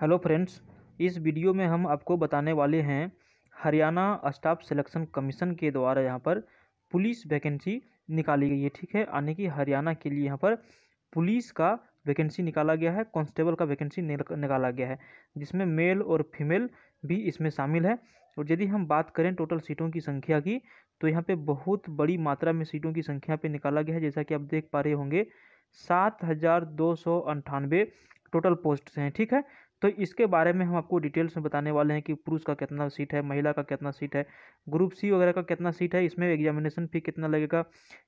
hello friends इस video में हम आपको बताने वाले हैं हरियाणा स्टाफ सिलेक्शन कमीशन के द्वारा यहाँ पर पुलिस वैकेंसी निकाली गई है ठीक है यानी कि हरियाणा के लिए यहाँ पर पुलिस का वैकेंसी निकाला गया है कांस्टेबल का वैकेंसी निकाला गया है जिसमें मेल और फीमेल भी इसमें शामिल है और यदि हम बात करें टोटल सीटों की संख्या की तो यहाँ पर बहुत बड़ी मात्रा में सीटों की संख्या पर निकाला गया है जैसा कि आप देख पा रहे होंगे सात हज़ार दो सौ अंठानवे टोटल पोस्ट हैं ठीक है तो इसके बारे में हम आपको डिटेल्स में बताने वाले हैं कि पुरुष का कितना सीट है महिला का कितना सीट है ग्रुप सी वगैरह का कितना सीट है इसमें एग्जामिनेशन फी कितना लगेगा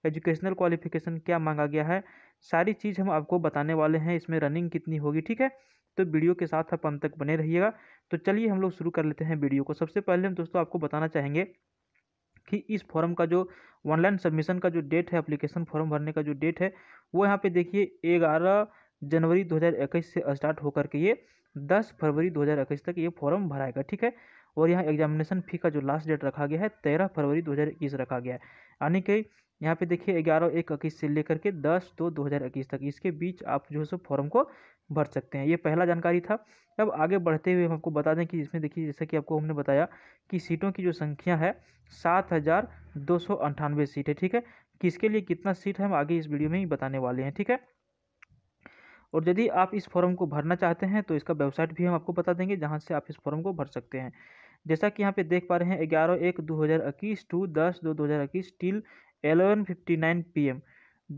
एजुकेशनल क्वालिफिकेशन क्या मांगा गया है सारी चीज़ हम आपको बताने वाले हैं इसमें रनिंग कितनी होगी ठीक है तो वीडियो के साथ आप अंत तक बने रहिएगा तो चलिए हम लोग शुरू कर लेते हैं वीडियो को सबसे पहले हम दोस्तों आपको बताना चाहेंगे कि इस फॉर्म का जो ऑनलाइन सबमिशन का जो डेट है एप्लीकेशन फॉर्म भरने का जो डेट है वो यहाँ पे देखिए ग्यारह जनवरी 2021 से स्टार्ट होकर के ये दस फरवरी दो तक ये फॉर्म भराएगा ठीक है और यहाँ एग्जामिनेशन फी का जो लास्ट डेट रखा गया है तेरह फरवरी दो रखा गया है यानी कि यहाँ पे देखिए ग्यारह एक इक्कीस से लेकर के दस दो दो हज़ार इक्कीस तक इसके बीच आप जो है सो फॉर्म को भर सकते हैं ये पहला जानकारी था अब आगे बढ़ते हुए हम आपको बता दें कि इसमें देखिए जैसा कि आपको हमने बताया कि सीटों की जो संख्या है सात हज़ार दो सौ अंठानवे सीट है ठीक है किसके लिए कितना सीट है हम आगे इस वीडियो में ही बताने वाले हैं ठीक है और यदि आप इस फॉर्म को भरना चाहते हैं तो इसका वेबसाइट भी हम आपको बता देंगे जहाँ से आप इस फॉर्म को भर सकते हैं जैसा कि यहाँ पे देख पा रहे हैं ग्यारह एक दो हज़ार इक्कीस टू दस दो दो हज़ार इक्कीस till eleven fifty nine P M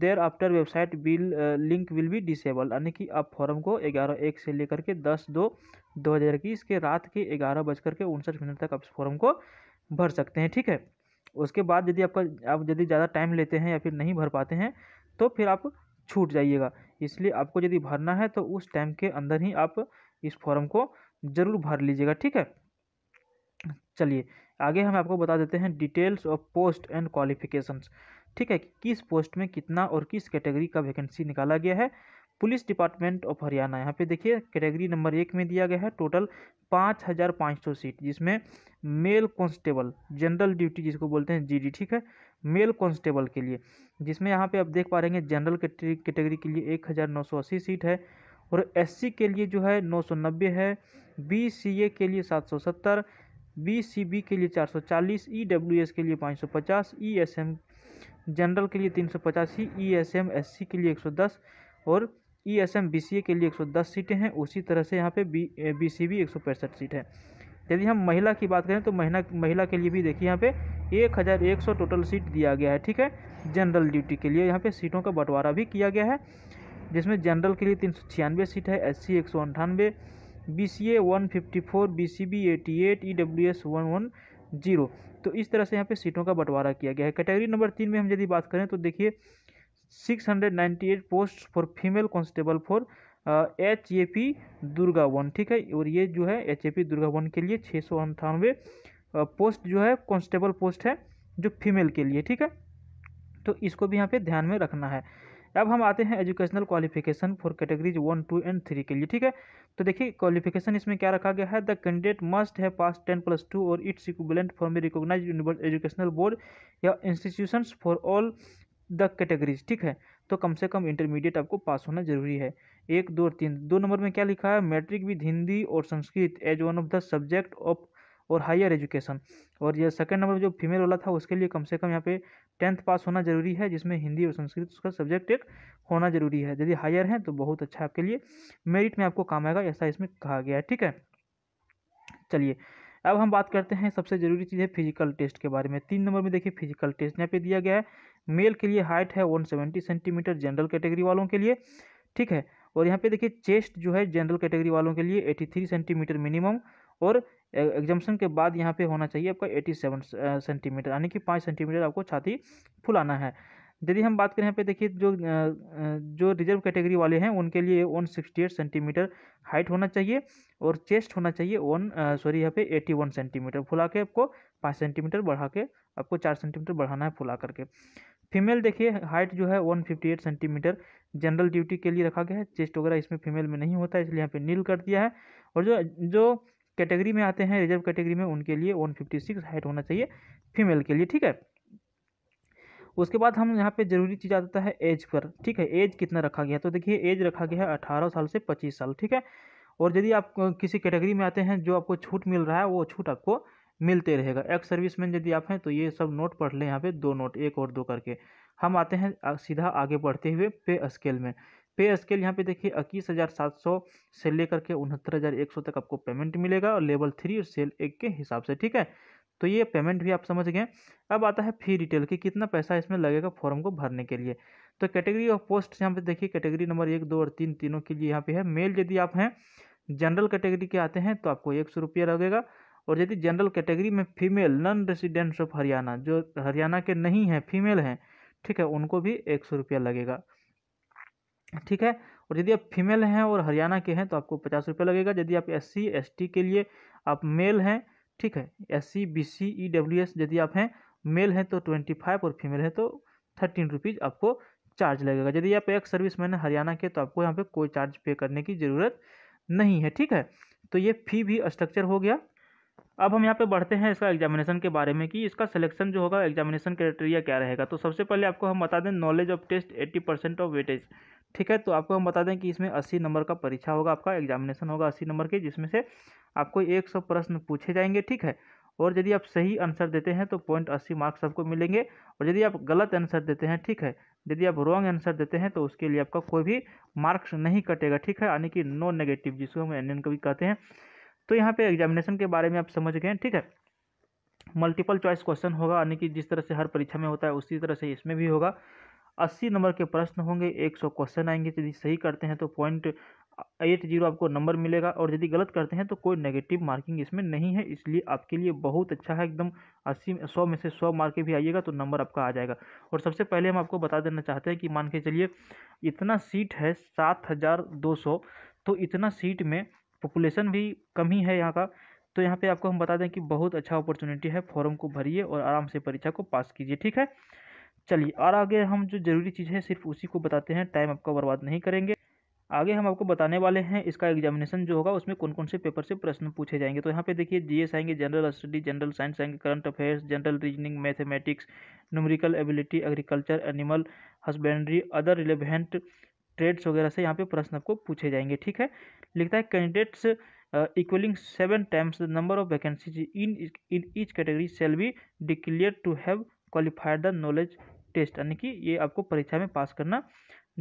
thereafter website bill link will be disable यानी कि आप फॉर्म को ग्यारह एक से लेकर के दस दो दो हज़ार इक्कीस के रात के ग्यारह बजकर के उनसठ मिनट तक आप इस फॉर्म को भर सकते हैं ठीक है उसके बाद यदि आपका आप यदि ज़्यादा टाइम लेते हैं या फिर नहीं भर पाते हैं तो फिर आप छूट जाइएगा इसलिए आपको यदि भरना है तो उस टाइम के अंदर ही आप इस फॉर्म को ज़रूर भर लीजिएगा ठीक है चलिए आगे हम आपको बता देते हैं details of post and qualifications ठीक है किस पोस्ट में कितना और किस कैटेगरी का वैकेंसी निकाला गया है पुलिस डिपार्टमेंट ऑफ हरियाणा यहाँ पे देखिए कैटेगरी नंबर एक में दिया गया है टोटल पाँच हज़ार पाँच सौ सीट जिसमें मेल कांस्टेबल जनरल ड्यूटी जिसको बोलते हैं जीडी ठीक है मेल कांस्टेबल के लिए जिसमें यहाँ पे आप देख पा रहे हैं जनरल कैटेगरी के लिए एक हज़ार नौ सौ अस्सी सीट है और एससी के लिए जो है नौ सौ नब्बे है बीसीए के लिए सात सौ सत्तर बीसीबी के लिए चार सौ चालीस ईडब्ल्यूएस के लिए पाँच सौ पचास ईएसएम जनरल के लिए तीन सौ पचासी ईएसएम एससी के लिए एक सौ दस और E S M B C A के लिए एक सौ दस सीटें हैं उसी तरह से यहाँ पे बी बी सी बी एक सौ पैंसठ सीट है यदि हम महिला की बात करें तो महिला महिला के लिए भी देखिए यहाँ पे एक हज़ार एक सौ टोटल सीट दिया गया है ठीक है जनरल ड्यूटी के लिए यहाँ पे सीटों का बंटवारा भी किया गया है जिसमें जनरल के लिए तीन सौ छियानवे सीट है एस सी एक सौ अंठानवे B C A one fifty four B C B eighty eight E W S one one zero तो इस तरह से यहाँ पे सीटों का बंटवारा किया गया है कैटेगरी नंबर तीन में हम यदि बात करें तो देखिए six hundred ninety eight post for female constable for H A P Durga one ठीक है और ये जो है H A P Durga one के लिए छः सौ अंठानवे पोस्ट जो है कांस्टेबल पोस्ट है जो फीमेल के लिए ठीक है तो इसको भी यहाँ पे ध्यान में रखना है अब हम आते हैं educational qualification for categories one two and three के लिए ठीक है तो देखिए क्वालिफिकेशन इसमें क्या रखा गया है द कैंडिडेट मस्ट है पास टेन प्लस टू और its equivalent for me recognize educational board या institutions for all the categories ठीक है तो कम से कम इंटरमीडिएट आपको पास होना जरूरी है एक दो और तीन दो नंबर में क्या लिखा है मैट्रिक विद हिंदी और Sanskrit as one of the subject of और हायर एजुकेशन और यह सेकंड नंबर जो फीमेल वाला था उसके लिए कम से कम यहाँ पे टेंथ पास होना जरूरी है जिसमें हिंदी और संस्कृत उसका सब्जेक्ट एक होना जरूरी है यदि हायर है तो बहुत अच्छा आपके लिए मेरिट में आपको काम आएगा ऐसा इसमें कहा गया है ठीक है चलिए अब हम बात करते हैं सबसे ज़रूरी चीज़ है फिजिकल टेस्ट के बारे में तीन नंबर में देखिए फिजिकल टेस्ट यहाँ पे दिया गया है मेल के लिए हाइट है 170 सेंटीमीटर जनरल कैटेगरी वालों के लिए ठीक है और यहाँ पे देखिए चेस्ट जो है जनरल कैटेगरी वालों के लिए 83 सेंटीमीटर मिनिमम और एग्जामेशन के बाद यहाँ पे होना चाहिए आपका 87 सेंटीमीटर यानी कि पाँच सेंटीमीटर आपको छाती फुलाना है यदि हम बात करें यहाँ पे देखिए जो जो रिजर्व कैटेगरी वाले हैं उनके लिए one sixty eight centimeter height होना चाहिए और चेस्ट होना चाहिए वन सॉरी यहाँ पे एटी वन सेंटीमीटर फुला के आपको पाँच सेंटीमीटर बढ़ा के आपको चार सेंटीमीटर बढ़ाना है फुला करके फीमेल देखिए हाइट जो है one fifty eight centimeter general duty के लिए रखा गया है चेस्ट वगैरह इसमें फीमेल में नहीं होता इसलिए यहाँ पे नील कर दिया है और जो जो कैटेगरी में आते हैं रिजर्व कैटेगरी में उनके लिए वन फिफ्टी सिक्स हाइट होना चाहिए फीमेल के लिए ठीक है उसके बाद हम यहाँ पे ज़रूरी चीज़ आ जाता है एज पर ठीक है एज कितना रखा गया है तो देखिए एज रखा गया है अठारह साल से पच्चीस साल ठीक है और यदि आप किसी कैटेगरी में आते हैं जो आपको छूट मिल रहा है वो छूट आपको मिलते रहेगा एक्स मैन यदि आप हैं तो ये सब नोट पढ़ लें यहाँ पे दो नोट एक और दो करके हम आते हैं सीधा आगे बढ़ते हुए पे स्केल में पे स्केल यहाँ पे देखिए इक्कीस हज़ार सात सौ से लेकर के उनहत्तर हज़ार एक सौ तक आपको पेमेंट मिलेगा और लेवल थ्री और सेल एक के हिसाब से ठीक है तो ये पेमेंट भी आप समझ गए अब आता है फी डिटेल कि कितना पैसा इसमें लगेगा फॉर्म को भरने के लिए तो कैटेगरी ऑफ पोस्ट यहाँ पे देखिए कैटेगरी नंबर एक दो और तीन तीनों के लिए यहाँ पे है मेल यदि आप हैं जनरल कैटेगरी के आते हैं तो आपको एक सौ रुपया लगेगा और यदि जनरल कैटेगरी में female non residents of Haryana जो हरियाणा के नहीं हैं फीमेल हैं ठीक है उनको भी एक सौ रुपया लगेगा ठीक है और यदि आप फीमेल हैं और हरियाणा के हैं तो आपको पचास रुपया लगेगा यदि आप एस सी के लिए आप मेल हैं ठीक है S C B C E W S यदि आप हैं मेल हैं तो ट्वेंटी फाइव और फीमेल हैं तो थर्टीन रुपीज़ आपको चार्ज लगेगा यदि आप एक सर्विस मैन हरियाणा के तो आपको यहाँ पे कोई चार्ज पे करने की ज़रूरत नहीं है ठीक है तो ये फ़ी भी स्ट्रक्चर हो गया अब हम यहाँ पे बढ़ते हैं इसका एग्जामिनेशन के बारे में कि इसका सिलेक्शन जो होगा एग्जामिनेशन क्राइटेरिया क्या रहेगा तो सबसे पहले आपको हम बता दें knowledge of test eighty percent of weightage ठीक है तो आपको हम बता दें कि इसमें अस्सी नंबर का परीक्षा होगा आपका एग्जामिनेशन होगा अस्सी नंबर के जिसमें से आपको एक सौ प्रश्न पूछे जाएंगे ठीक है और यदि आप सही आंसर देते हैं तो पॉइंट अस्सी मार्क्स आपको मिलेंगे और यदि आप गलत आंसर देते हैं ठीक है यदि आप रॉन्ग आंसर देते हैं तो उसके लिए आपका कोई भी मार्क्स नहीं कटेगा ठीक है यानी कि नो नेगेटिव जिसको हम एन भी कहते हैं तो यहाँ पे एग्जामिनेशन के बारे में आप समझ गए ठीक है मल्टीपल चॉइस क्वेश्चन होगा यानी कि जिस तरह से हर परीक्षा में होता है उसी तरह से इसमें भी होगा अस्सी नंबर के प्रश्न होंगे एक सौ क्वेश्चन आएंगे यदि सही करते हैं तो पॉइंट एट जीरो आपको नंबर मिलेगा और यदि गलत करते हैं तो कोई नेगेटिव मार्किंग इसमें नहीं है इसलिए आपके लिए बहुत अच्छा है एकदम अस्सी सौ में से सौ मार्क भी आइएगा तो नंबर आपका आ जाएगा और सबसे पहले हम आपको बता देना चाहते हैं कि मान के चलिए इतना सीट है सात हज़ार दो सौ तो इतना सीट में पॉपुलेशन भी कम ही है यहाँ का तो यहाँ पे आपको हम बता दें कि बहुत अच्छा अपॉर्चुनिटी है फॉर्म को भरिए और आराम से परीक्षा को पास कीजिए ठीक है चलिए और आगे हम जो ज़रूरी चीज़ है सिर्फ उसी को बताते हैं टाइम आपका बर्बाद नहीं करेंगे आगे हम आपको बताने वाले हैं इसका एग्जामिनेशन जो होगा उसमें कौन कौन से पेपर से प्रश्न पूछे जाएंगे तो यहाँ पे देखिए जीएस आएंगे जनरल स्टडी जनरल साइंस आएंगे current affairs general reasoning mathematics numerical ability agriculture animal husbandry other relevant trades वगैरह से यहाँ पे प्रश्न आपको पूछे जाएंगे ठीक है लिखता है candidates equalling seven times the number of vacancies in in each category shall be declare to have qualified the knowledge test यानी कि ये आपको परीक्षा में पास करना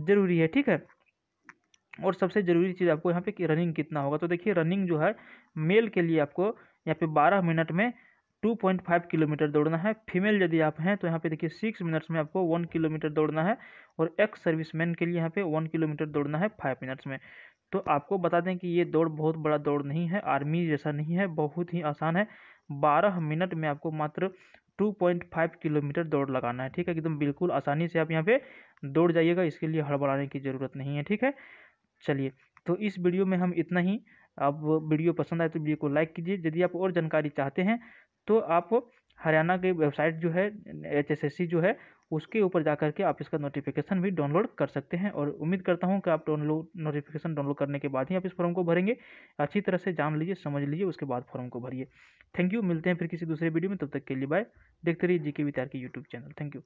ज़रूरी है ठीक है और सबसे ज़रूरी चीज़ आपको यहाँ पे कि रनिंग कितना होगा तो देखिए रनिंग जो है मेल के लिए आपको यहाँ पे 12 मिनट में 2.5 किलोमीटर दौड़ना है फीमेल यदि आप हैं तो यहाँ पे देखिए सिक्स मिनट्स में आपको वन किलोमीटर दौड़ना है और एक्स सर्विसमैन के लिए यहाँ पे वन किलोमीटर दौड़ना है फाइव मिनट्स में तो आपको बता दें कि ये दौड़ बहुत बड़ा दौड़ नहीं है आर्मी जैसा नहीं है बहुत ही आसान है बारह मिनट में आपको मात्र 2.5 किलोमीटर दौड़ लगाना है ठीक है एकदम बिल्कुल आसानी से आप यहाँ पे दौड़ जाइएगा इसके लिए हड़बड़ाने की ज़रूरत नहीं है ठीक है चलिए तो इस वीडियो में हम इतना ही आप वीडियो पसंद आए तो वीडियो को लाइक कीजिए यदि आप और जानकारी चाहते हैं तो आप हरियाणा की वेबसाइट जो है एच जो है उसके ऊपर जा करके आप इसका नोटिफिकेशन भी डाउनलोड कर सकते हैं और उम्मीद करता हूँ कि आप डाउनलोड नोटिफिकेशन डाउनलोड करने के बाद ही आप इस फॉर्म को भरेंगे अच्छी तरह से जान लीजिए समझ लीजिए उसके बाद फॉर्म को भरिए थैंक यू मिलते हैं फिर किसी दूसरे वीडियो में तब तक के लिए बाय देखते रहिए जी के वित्यार के यूट्यूब चैनल थैंक यू